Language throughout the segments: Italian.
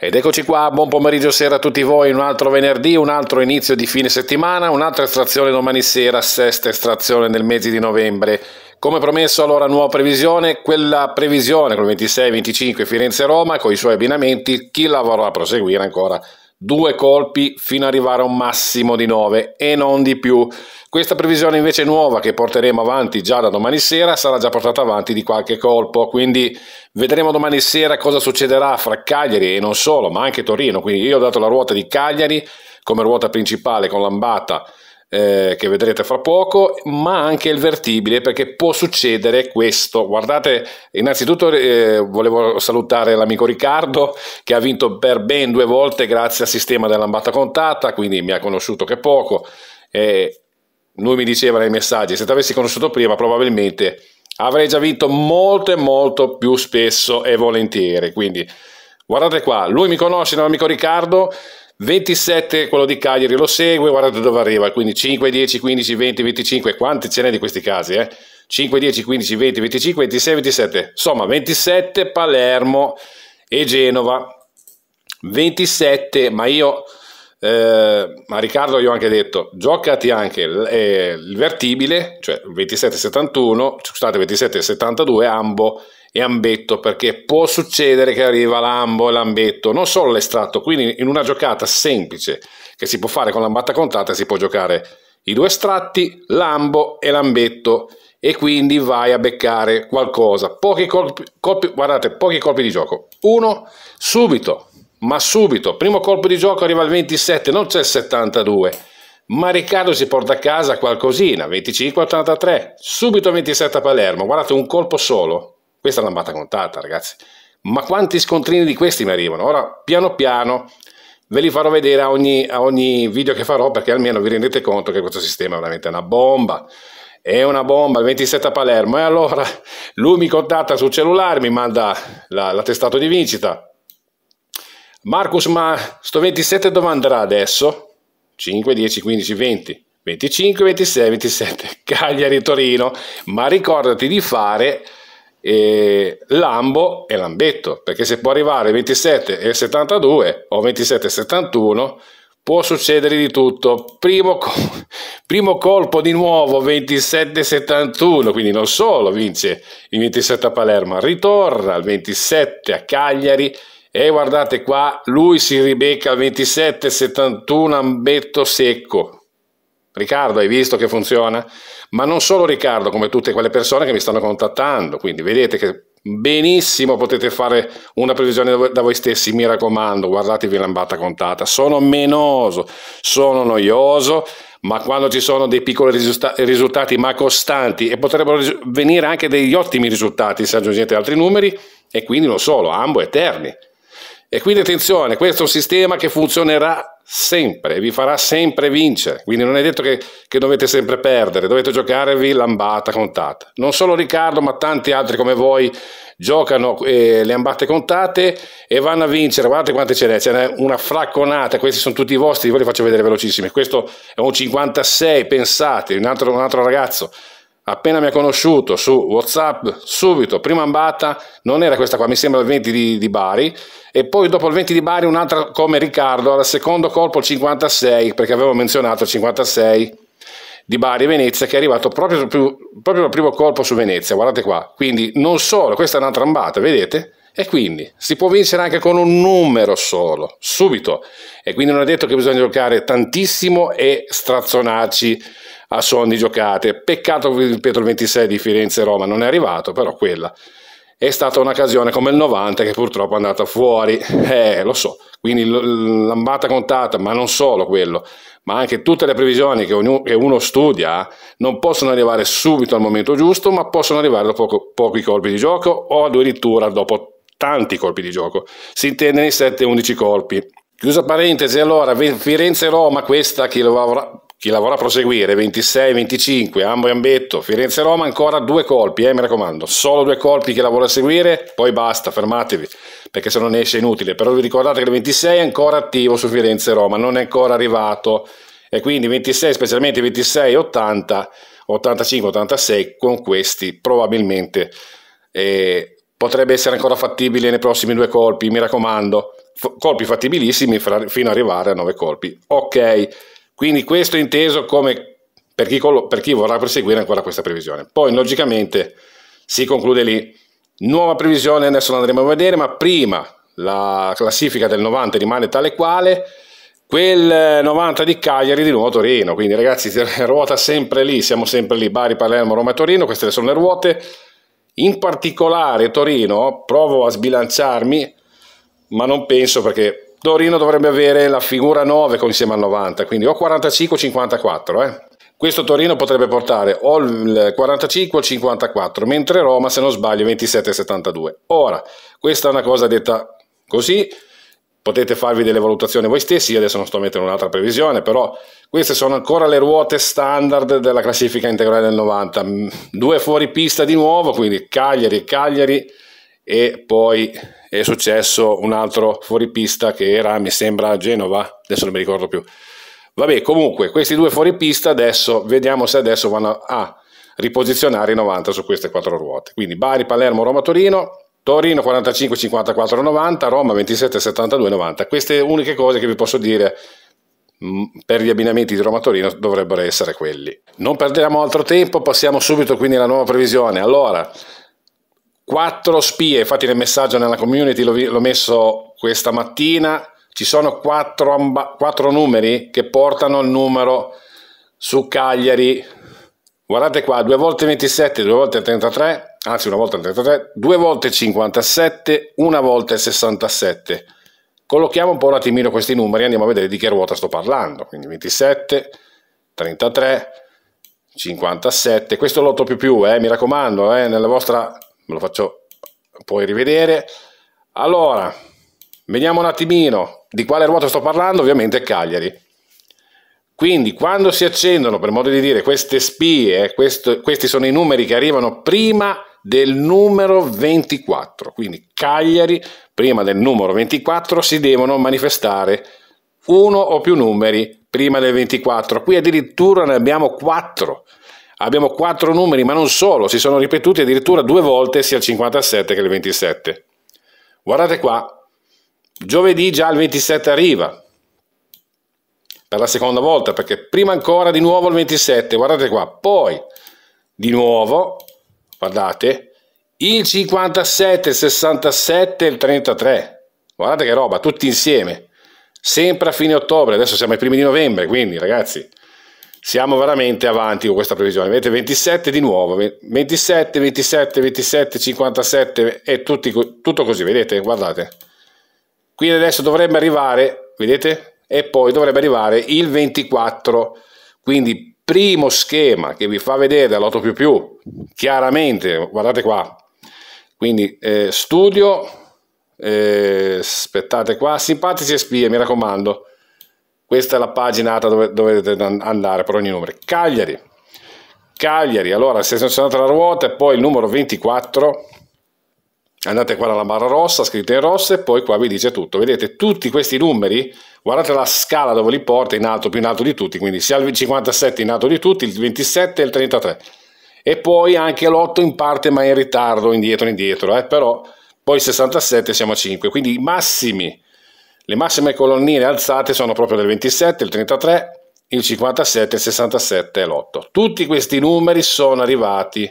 Ed eccoci qua, buon pomeriggio sera a tutti voi, un altro venerdì, un altro inizio di fine settimana, un'altra estrazione domani sera, sesta estrazione nel mese di novembre. Come promesso, allora, nuova previsione, quella previsione con il 26-25 Firenze-Roma, con i suoi abbinamenti, chi la vorrà proseguire ancora due colpi fino ad arrivare a un massimo di 9 e non di più. Questa previsione invece nuova che porteremo avanti già da domani sera sarà già portata avanti di qualche colpo, quindi vedremo domani sera cosa succederà fra Cagliari e non solo, ma anche Torino. Quindi io ho dato la ruota di Cagliari come ruota principale con Lambata eh, che vedrete fra poco, ma anche il vertibile perché può succedere questo. Guardate, innanzitutto eh, volevo salutare l'amico Riccardo che ha vinto per ben due volte grazie al sistema della lambata contata, quindi mi ha conosciuto che poco. Eh, lui mi diceva nei messaggi, se ti avessi conosciuto prima probabilmente avrei già vinto molto e molto più spesso e volentieri. Quindi guardate qua, lui mi conosce, l'amico Riccardo, 27 quello di Cagliari lo segue, guardate dove arriva, quindi 5, 10, 15, 20, 25, quanti ce n'è di questi casi, eh? 5, 10, 15, 20, 25, 26, 27, insomma 27 Palermo e Genova, 27, ma io eh, ma Riccardo io ho anche detto, giocati anche l- eh, il vertibile, cioè 27-71, scusate 27-72, ambo e ambetto, perché può succedere che arriva l'ambo e l'ambetto, non solo l'estratto, quindi in una giocata semplice che si può fare con l'ambata contata si può giocare i due estratti, l'ambo e l'ambetto e quindi vai a beccare qualcosa. Pochi colpi, colpi guardate, pochi colpi di gioco. Uno, subito, ma subito, primo colpo di gioco arriva il 27, non c'è il 72, ma Riccardo si porta a casa qualcosina, 25-83, subito 27 a Palermo, guardate un colpo solo, questa è una matta contata ragazzi, ma quanti scontrini di questi mi arrivano, ora piano piano ve li farò vedere a ogni, a ogni video che farò perché almeno vi rendete conto che questo sistema è veramente una bomba, è una bomba, il 27 a Palermo, e allora lui mi contatta sul cellulare, mi manda l'attestato la di vincita, Marcus, ma sto 27 dove andrà adesso? 5, 10, 15, 20. 25, 26, 27, Cagliari, Torino, ma ricordati di fare eh, Lambo e Lambetto, perché se può arrivare 27 e 72 o 27 e 71 può succedere di tutto. Primo, primo colpo di nuovo 27 e 71, quindi non solo vince il 27 a Palermo, ritorna il 27 a Cagliari e guardate qua, lui si ribecca al 27,71 ambetto secco. Riccardo, hai visto che funziona? Ma non solo Riccardo, come tutte quelle persone che mi stanno contattando. Quindi vedete che benissimo potete fare una previsione da voi stessi, mi raccomando, guardatevi l'ambata contata. Sono menoso, sono noioso, ma quando ci sono dei piccoli risulta risultati ma costanti e potrebbero venire anche degli ottimi risultati se aggiungete altri numeri e quindi non solo, ambo eterni. E quindi attenzione, questo è un sistema che funzionerà sempre, vi farà sempre vincere, quindi non è detto che, che dovete sempre perdere, dovete giocarvi lambata contata. Non solo Riccardo, ma tanti altri come voi giocano eh, le ambate contate e vanno a vincere. Guardate quante ce n'è, ce n'è una fracconata. Questi sono tutti i vostri, ve li faccio vedere velocissimi. Questo è un 56, pensate, un altro, un altro ragazzo appena mi ha conosciuto su WhatsApp, subito, prima ambata, non era questa qua, mi sembra il 20 di, di Bari, e poi dopo il 20 di Bari un'altra come Riccardo, al secondo colpo il 56, perché avevo menzionato il 56 di Bari e Venezia, che è arrivato proprio, proprio al primo colpo su Venezia, guardate qua, quindi non solo, questa è un'altra ambata, vedete? E quindi si può vincere anche con un numero solo, subito. E quindi non è detto che bisogna giocare tantissimo e strazzonarci a son di giocate. Peccato che il Pietro 26 di Firenze-Roma non è arrivato, però quella è stata un'occasione come il 90 che purtroppo è andata fuori, eh, lo so, quindi l'ambata contata, ma non solo quello, ma anche tutte le previsioni che, ognuno, che, uno studia non possono arrivare subito al momento giusto, ma possono arrivare dopo poco, pochi colpi di gioco o addirittura dopo tanti colpi di gioco, si intende nei 7-11 colpi. Chiusa parentesi, allora Firenze-Roma, questa che lo avrà chi lavora a proseguire, 26, 25, ambo e Ambetto, Firenze Roma ancora due colpi, eh, mi raccomando, solo due colpi chi lavora a seguire, poi basta, fermatevi, perché se non esce è inutile, però vi ricordate che il 26 è ancora attivo su Firenze Roma, non è ancora arrivato, e quindi 26, specialmente 26, 80, 85, 86, con questi probabilmente eh, potrebbe essere ancora fattibile nei prossimi due colpi, mi raccomando, colpi fattibilissimi fino ad arrivare a nove colpi. Ok. Quindi questo è inteso come per chi, per chi vorrà proseguire ancora questa previsione. Poi logicamente si conclude lì. Nuova previsione, adesso la andremo a vedere, ma prima la classifica del 90 rimane tale quale, quel 90 eh, di Cagliari di nuovo Torino, quindi ragazzi ruota sempre lì, siamo sempre lì, Bari, Palermo, Roma e Torino, queste sono le ruote, in particolare Torino, provo a sbilanciarmi, ma non penso perché Torino dovrebbe avere la figura 9 insieme al 90, quindi o 45 o 54. Eh. Questo Torino potrebbe portare o il 45 o il 54, mentre Roma, se non sbaglio, 27 72. Ora, questa è una cosa detta così, potete farvi delle valutazioni voi stessi, io adesso non sto a mettere un'altra previsione, però queste sono ancora le ruote standard della classifica integrale del 90. Mm, due fuori pista di nuovo, quindi Cagliari e Cagliari e poi è successo un altro fuoripista che era, mi sembra, a Genova, adesso non mi ricordo più. Vabbè, comunque, questi due fuoripista adesso, vediamo se adesso vanno a riposizionare i 90 su queste quattro ruote. Quindi Bari, Palermo, Roma, Torino, Torino 45, 54, 90, Roma 27, 72, 90. Queste uniche cose che vi posso dire mm, per gli abbinamenti di Roma-Torino dovrebbero essere quelli. Non perdiamo altro tempo, passiamo subito quindi alla nuova previsione. Allora, Quattro spie, infatti nel messaggio nella community l'ho messo questa mattina, ci sono quattro, quattro numeri che portano il numero su Cagliari. Guardate qua, 2 volte 27, 2 volte 33, anzi una volta 33, 2 volte 57, una volta 67. Collochiamo un po' un attimino questi numeri, e andiamo a vedere di che ruota sto parlando. Quindi 27, 33, 57, questo è l'8 più più, eh, mi raccomando, eh, nella vostra me lo faccio poi rivedere. Allora, vediamo un attimino di quale ruota sto parlando, ovviamente Cagliari. Quindi quando si accendono, per modo di dire, queste spie, questo, questi sono i numeri che arrivano prima del numero 24. Quindi Cagliari, prima del numero 24, si devono manifestare uno o più numeri prima del 24. Qui addirittura ne abbiamo 4. Abbiamo quattro numeri, ma non solo, si sono ripetuti addirittura due volte sia il 57 che il 27. Guardate qua, giovedì già il 27 arriva, per la seconda volta, perché prima ancora di nuovo il 27, guardate qua, poi di nuovo, guardate, il 57, il 67 e il 33. Guardate che roba, tutti insieme, sempre a fine ottobre, adesso siamo ai primi di novembre, quindi ragazzi, siamo veramente avanti con questa previsione. Vedete 27 di nuovo, 27, 27, 27, 57 e tutti, tutto così, vedete, guardate. Quindi adesso dovrebbe arrivare, vedete? E poi dovrebbe arrivare il 24. Quindi primo schema che vi fa vedere dall'8 chiaramente, guardate qua. Quindi eh, studio, eh, aspettate qua, simpatici e spie, mi raccomando questa è la paginata dove dovete andare per ogni numero. Cagliari. Cagliari, allora se sono selezionate la ruota e poi il numero 24, andate qua alla barra rossa, scritta in rosso e poi qua vi dice tutto. Vedete tutti questi numeri, guardate la scala dove li porta, in alto più in alto di tutti, quindi sia il 57 in alto di tutti, il 27 e il 33. E poi anche l'8 in parte ma in ritardo, indietro, indietro, eh? però poi 67 siamo a 5, quindi i massimi le massime colonnine alzate sono proprio del 27, il 33, il 57, il 67 e l'8. Tutti questi numeri sono arrivati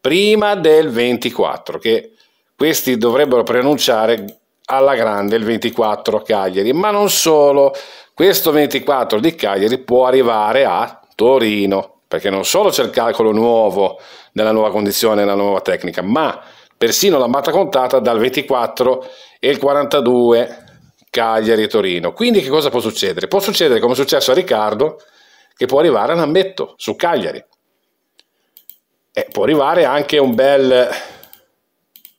prima del 24, che questi dovrebbero preannunciare alla grande il 24 Cagliari, ma non solo, questo 24 di Cagliari può arrivare a Torino, perché non solo c'è il calcolo nuovo nella nuova condizione, nella nuova tecnica, ma persino la matta contata dal 24 e il 42 Cagliari e Torino. Quindi che cosa può succedere? Può succedere come è successo a Riccardo, che può arrivare a Nammetto su Cagliari. E può arrivare anche un bel,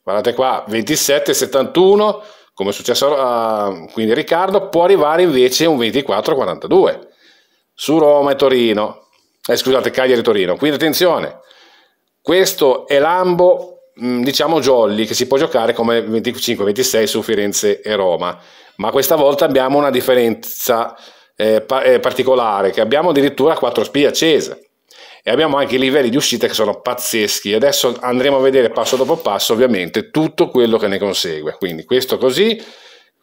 guardate qua, 27-71, come è successo a quindi Riccardo, può arrivare invece un 24-42 su Roma e Torino. Eh, scusate, Cagliari e Torino. Quindi attenzione, questo è l'ambo diciamo jolly che si può giocare come 25-26 su Firenze e Roma ma questa volta abbiamo una differenza eh, pa eh, particolare, che abbiamo addirittura quattro spie accese e abbiamo anche i livelli di uscita che sono pazzeschi. Adesso andremo a vedere passo dopo passo ovviamente tutto quello che ne consegue. Quindi questo così,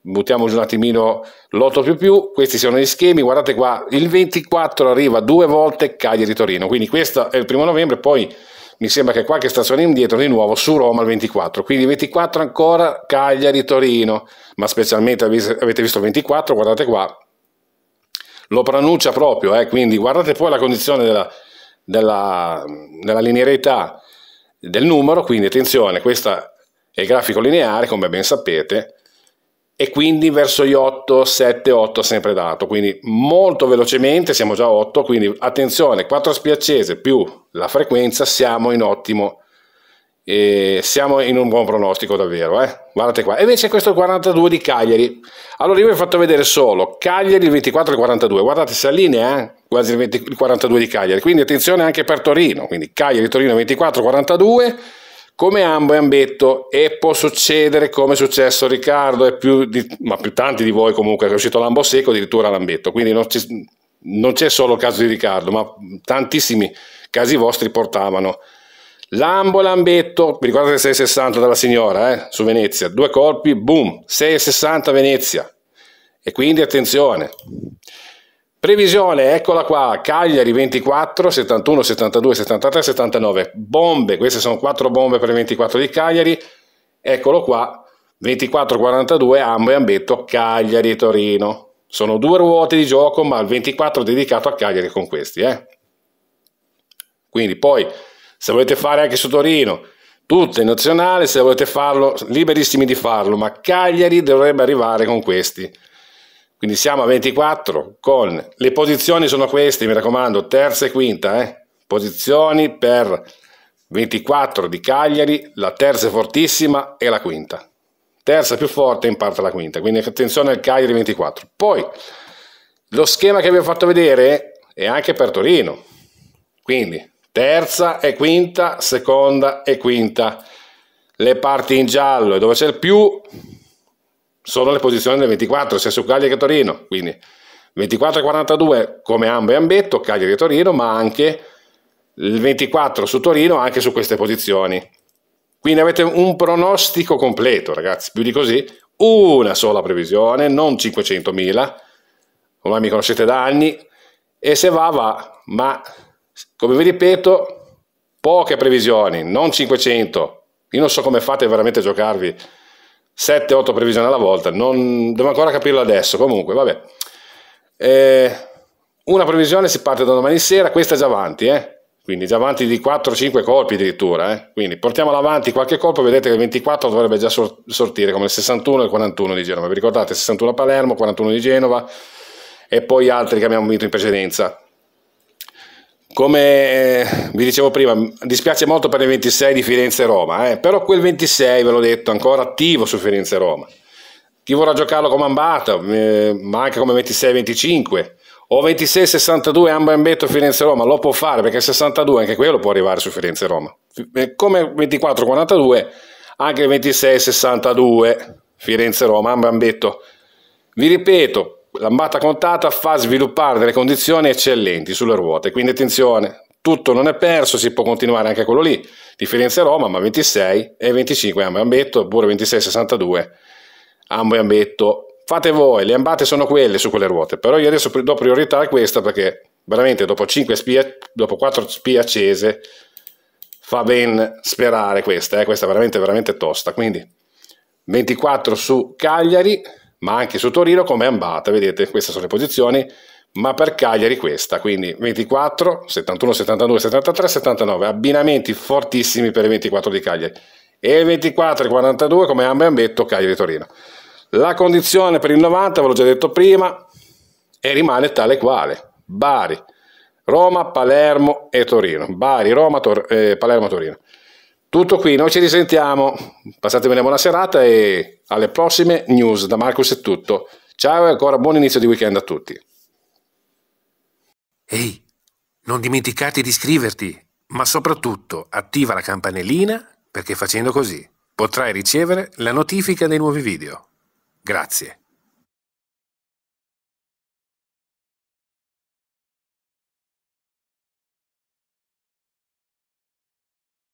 buttiamo giù un attimino l'8 questi sono gli schemi, guardate qua, il 24 arriva due volte Cagliari Torino, quindi questo è il primo novembre, poi mi sembra che qualche stazione indietro di nuovo su Roma il 24, quindi 24 ancora Cagliari-Torino, ma specialmente avete visto 24, guardate qua, lo pronuncia proprio, eh, quindi guardate poi la condizione della, della, della linearità del numero, quindi attenzione, questo è il grafico lineare come ben sapete, e quindi verso gli 8, 7, 8 sempre dato, quindi molto velocemente siamo già a 8, quindi attenzione, 4 spiaccese più la frequenza siamo in ottimo, eh, siamo in un buon pronostico davvero, eh? guardate qua, e invece questo è il 42 di Cagliari, allora io vi ho fatto vedere solo Cagliari il 24 e il 42, guardate si allinea eh? quasi il, 20, il 42 di Cagliari, quindi attenzione anche per Torino, quindi Cagliari, Torino 24, 42, come ambo e ambetto e può succedere come è successo a Riccardo e più di, ma più tanti di voi comunque è uscito l'ambo secco addirittura l'ambetto quindi non, c'è solo il caso di Riccardo ma tantissimi casi vostri portavano l'ambo e l'ambetto vi ricordate 660 dalla signora eh, su Venezia due colpi boom 660 Venezia e quindi attenzione Previsione, eccola qua, Cagliari 24, 71, 72, 73, 79, bombe, queste sono quattro bombe per il 24 di Cagliari, eccolo qua, 24, 42, Ambo e Ambetto, Cagliari e Torino. Sono due ruote di gioco, ma il 24 è dedicato a Cagliari con questi. Eh? Quindi poi, se volete fare anche su Torino, tutto in nazionale, se volete farlo, liberissimi di farlo, ma Cagliari dovrebbe arrivare con questi. Quindi siamo a 24 con le posizioni sono queste, mi raccomando, terza e quinta, eh? posizioni per 24 di Cagliari, la terza è fortissima e la quinta. Terza più forte in parte la quinta, quindi attenzione al Cagliari 24. Poi lo schema che vi ho fatto vedere è anche per Torino, quindi terza e quinta, seconda e quinta. Le parti in giallo e dove c'è il più sono le posizioni del 24, sia su Cagliari che Torino, quindi 24 e 42 come ambo e Ambetto, Cagliari e Torino, ma anche il 24 su Torino, anche su queste posizioni. Quindi avete un pronostico completo, ragazzi, più di così, una sola previsione, non 500.000, ormai mi conoscete da anni, e se va, va, ma come vi ripeto, poche previsioni, non 500. Io non so come fate veramente a giocarvi 7-8 previsioni alla volta, non, devo ancora capirlo adesso, comunque vabbè. Eh, una previsione si parte da domani sera, questa è già avanti, eh? quindi già avanti di 4-5 colpi addirittura, eh? quindi portiamola avanti qualche colpo, vedete che il 24 dovrebbe già sortire come il 61 e il 41 di Genova, vi ricordate 61 a Palermo, 41 di Genova e poi altri che abbiamo vinto in precedenza come eh, vi dicevo prima, dispiace molto per il 26 di Firenze-Roma, eh, però quel 26, ve l'ho detto, ancora attivo su Firenze-Roma. Chi vorrà giocarlo come ambata, eh, ma anche come 26-25, o 26-62 amba ambetto Firenze-Roma, lo può fare perché 62 anche quello può arrivare su Firenze-Roma. Eh, come 24-42, anche 26-62 Firenze-Roma, amba ambetto. Vi ripeto, L'ambata contata fa sviluppare delle condizioni eccellenti sulle ruote, quindi attenzione, tutto non è perso, si può continuare anche quello lì. Differenza Roma, ma 26 e 25 ambo e ambetto, oppure 26-62 ambo e ambetto. Fate voi, le ambate sono quelle su quelle ruote, però io adesso do priorità a questa perché veramente dopo, 5 spie, dopo 4 spie accese fa ben sperare questa, eh? questa è veramente veramente tosta, quindi 24 su Cagliari, ma anche su Torino come Ambata, vedete queste sono le posizioni, ma per Cagliari questa, quindi 24, 71, 72, 73, 79, abbinamenti fortissimi per i 24 di Cagliari e 24 e 42 come Amba e Cagliari Torino. La condizione per il 90, ve l'ho già detto prima, e rimane tale quale, Bari, Roma, Palermo e Torino, Bari, Roma, Tor eh, Palermo, Torino. Tutto qui, noi ci risentiamo. Passatemi una buona serata e alle prossime news. Da Marcus è tutto. Ciao e ancora buon inizio di weekend a tutti. Ehi, non dimenticate di iscriverti, ma soprattutto attiva la campanellina perché facendo così potrai ricevere la notifica dei nuovi video. Grazie.